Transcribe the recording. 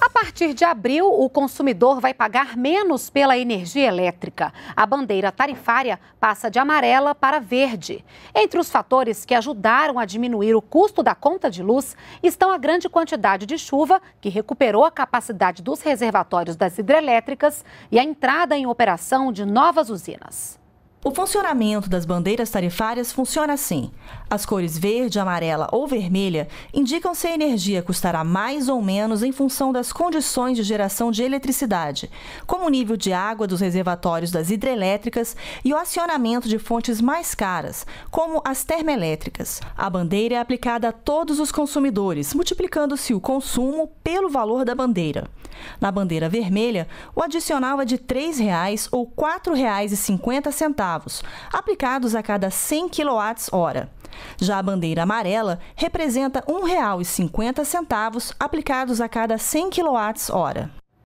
A partir de abril, o consumidor vai pagar menos pela energia elétrica. A bandeira tarifária passa de amarela para verde. Entre os fatores que ajudaram a diminuir o custo da conta de luz estão a grande quantidade de chuva, que recuperou a capacidade dos reservatórios das hidrelétricas, e a entrada em operação de novas usinas. O funcionamento das bandeiras tarifárias funciona assim: as cores verde, amarela ou vermelha indicam se a energia custará mais ou menos em função das condições de geração de eletricidade, como o nível de água dos reservatórios das hidrelétricas e o acionamento de fontes mais caras, como as termoelétricas. A bandeira é aplicada a todos os consumidores, multiplicando-se o consumo pelo valor da bandeira. Na bandeira vermelha, o adicional é de R$ 3,00 ou R$ 4,50 centavos, aplicados a cada 100 kWh. Já a bandeira amarela representa R$ 1,50 aplicados a cada 100 kWh.